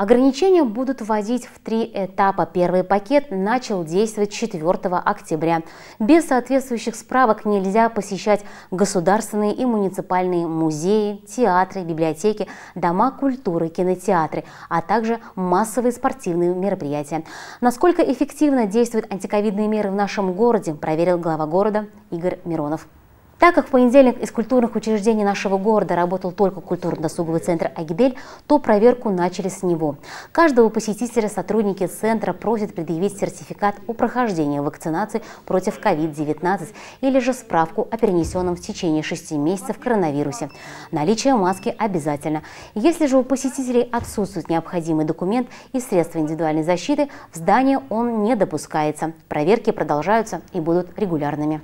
Ограничения будут вводить в три этапа. Первый пакет начал действовать 4 октября. Без соответствующих справок нельзя посещать государственные и муниципальные музеи, театры, библиотеки, дома культуры, кинотеатры, а также массовые спортивные мероприятия. Насколько эффективно действуют антиковидные меры в нашем городе, проверил глава города Игорь Миронов. Так как в понедельник из культурных учреждений нашего города работал только культурно-досуговый центр «Агидель», то проверку начали с него. Каждого посетителя сотрудники центра просят предъявить сертификат о прохождении вакцинации против COVID-19 или же справку о перенесенном в течение 6 месяцев коронавирусе. Наличие маски обязательно. Если же у посетителей отсутствует необходимый документ и средства индивидуальной защиты, в здание он не допускается. Проверки продолжаются и будут регулярными.